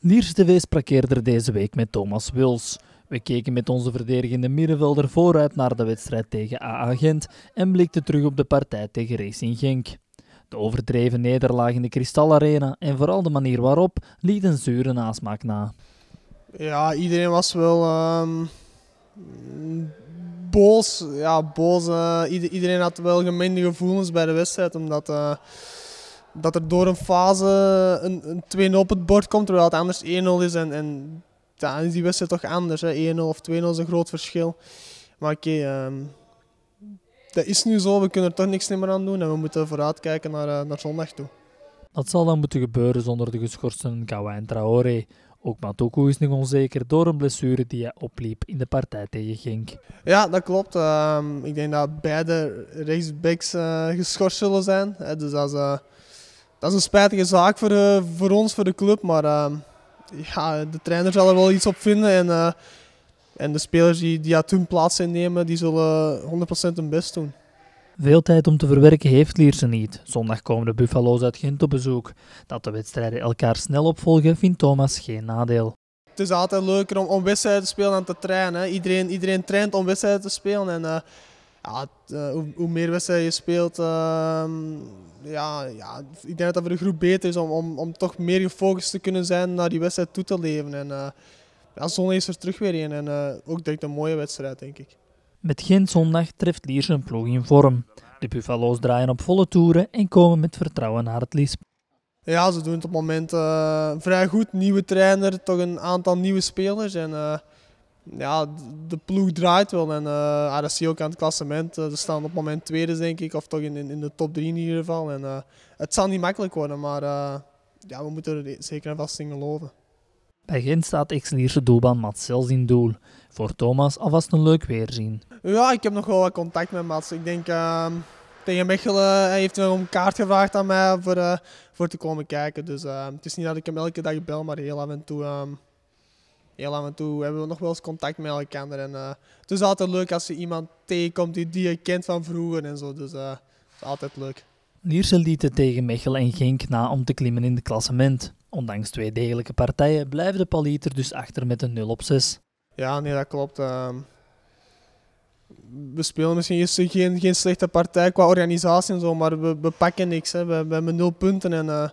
Niers TV sprak eerder deze week met Thomas Wils. We keken met onze verdedigende middenvelder vooruit naar de wedstrijd tegen AA Gent en blikten terug op de partij tegen Racing Genk. De overdreven nederlaag in de Kristal Arena en vooral de manier waarop liet een zure nasmaak na. Ja, iedereen was wel ehm, boos. Ja, boos. Eh, iedereen had wel gemengde gevoelens bij de wedstrijd, omdat... Eh, dat er door een fase een, een 2-0 op het bord komt, terwijl het anders 1-0 is. En, en ja, is die wedstrijd toch anders. 1-0 of 2-0 is een groot verschil. Maar oké, ehm, dat is nu zo. We kunnen er toch niks meer aan doen. En we moeten vooruitkijken naar, eh, naar zondag toe. Dat zal dan moeten gebeuren zonder de geschorsten en Traoré. Ook Matoku is nog onzeker door een blessure die hij opliep in de partij tegen Genk. Ja, dat klopt. Ehm, ik denk dat beide rechtsbacks uh, geschorst zullen zijn. Dus als, is, eh, dat is een spijtige zaak voor, eh, voor ons, voor de club. Maar ehm, ja, de trainer zal er wel iets op vinden. En, eh, en de spelers die, die uit hun plaats innemen, die zullen 100% hun best doen. Veel tijd om te verwerken heeft Lierse niet. Zondag komen de Buffalo's uit Gent op bezoek. Dat de wedstrijden elkaar snel opvolgen, vindt Thomas geen nadeel. Het is altijd leuker om, wedstrijden te spelen dan te trainen. Iedereen, iedereen traint om wedstrijden te spelen. En, eh, ja, hoe, hoe, meer wedstrijden je speelt, ehm, ja, ja, ik denk dat het voor de groep beter is om, om, om toch meer gefocust te kunnen zijn naar die wedstrijd toe te leven. En uh, ja, zon is er terug weer in. En eh, ook direct een mooie wedstrijd, denk ik. Met geen zondag treft Lierse een ploeg in vorm. De Buffalo's draaien op volle toeren en komen met vertrouwen naar het Lies. Ja, ze doen het op het moment eh, vrij goed. Nieuwe trainer, toch een aantal nieuwe spelers. En ja, de ploeg draait wel. En uh, dat zie je ook aan het klassement. Eh, ze staan op moment tweede, denk ik. Of toch in, in, de top drie in ieder geval. En, eh, het zal niet makkelijk worden, maar ja, we moeten er e-, zeker en vast in geloven. Bij Gent staat ex-Lierse doelbaan Mats zelfs in doel. Voor Thomas alvast een leuk weerzien. Ja, ik heb nog wel wat contact met Mats. Ik denk ehm, tegen Mechelen heeft hij om kaart gevraagd aan mij voor, voor te komen kijken. Dus ehm, het is niet dat ik hem elke dag bel, maar heel af en toe ehm, heel af en toe hebben we nog wel eens contact met elkaar. En, uh, het is altijd leuk als je iemand tegenkomt die, je kent van vroeger en zo. Dus uh, het is altijd leuk. Lierse lieten tegen Mechel en Genk na om te klimmen in de klassement. Ondanks twee degelijke partijen blijven de Paliter dus achter met een 0 op 6. Ja, nee, dat klopt. Ehm. we spelen misschien geen, geen slechte partij qua organisatie en zo, maar we, pakken niks. Hè. We, we, hebben nul punten en eh,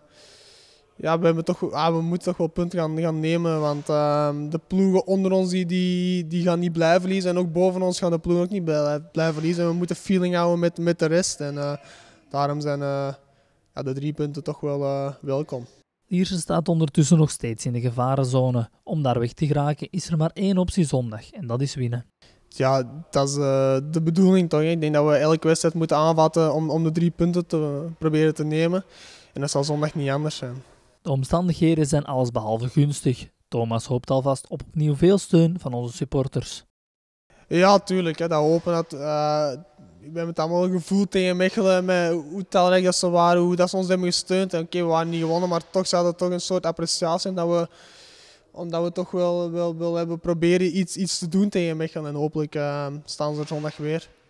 ja, we, hebben toch, ah, we moeten toch wel punten gaan, nemen. Want ehm, de ploegen onder ons die, die, gaan niet blijven verliezen. En ook boven ons gaan de ploegen ook niet blijven, verliezen. we moeten feeling houden met, met de rest. En eh, daarom zijn eh, ja, de drie punten toch wel eh, welkom. Hier staat ondertussen nog steeds in de gevarenzone. Om daar weg te geraken is er maar één optie zondag. En dat is winnen. Ja, dat is de bedoeling toch. Ik denk dat we elke wedstrijd moeten aanvatten om, om de drie punten te proberen te nemen. En dat zal zondag niet anders zijn. De omstandigheden zijn allesbehalve gunstig. Thomas hoopt alvast op opnieuw veel steun van onze supporters. Ja, tuurlijk. Hè, dat hopen dat. Eh, ik ben met allemaal gevoeld tegen Mechelen. Met hoe talrijk dat ze waren, hoe dat ze ons hebben gesteund. Oké, we waren niet gewonnen, maar toch zou dat toch een soort appreciatie dat we omdat we toch wel, wel, hebben proberen iets, iets te doen tegen Mechelen. En hopelijk eh, staan ze er zondag weer.